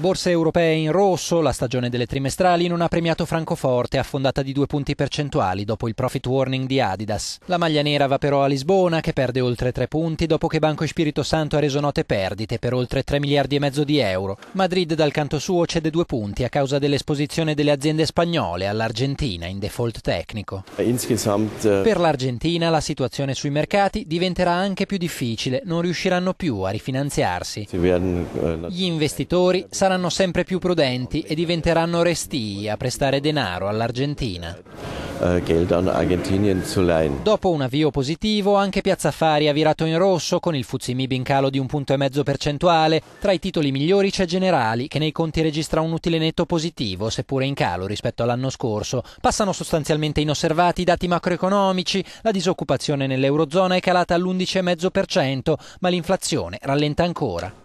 Borse europee in rosso, la stagione delle trimestrali non ha premiato Francoforte, affondata di due punti percentuali dopo il profit warning di Adidas. La maglia nera va però a Lisbona, che perde oltre tre punti dopo che Banco Spirito Santo ha reso note perdite per oltre 3 miliardi e mezzo di euro. Madrid dal canto suo cede due punti a causa dell'esposizione delle aziende spagnole all'Argentina in default tecnico. Eh, per l'Argentina la situazione sui mercati diventerà anche più difficile, non riusciranno più a rifinanziarsi. Eh, Gli investitori saranno saranno sempre più prudenti e diventeranno restii a prestare denaro all'Argentina. Äh, Dopo un avvio positivo, anche Piazza Affari ha virato in rosso con il Fuzimib in calo di un punto e mezzo percentuale. Tra i titoli migliori c'è Generali, che nei conti registra un utile netto positivo, seppure in calo rispetto all'anno scorso. Passano sostanzialmente inosservati i dati macroeconomici. La disoccupazione nell'Eurozona è calata all'11,5%, ma l'inflazione rallenta ancora.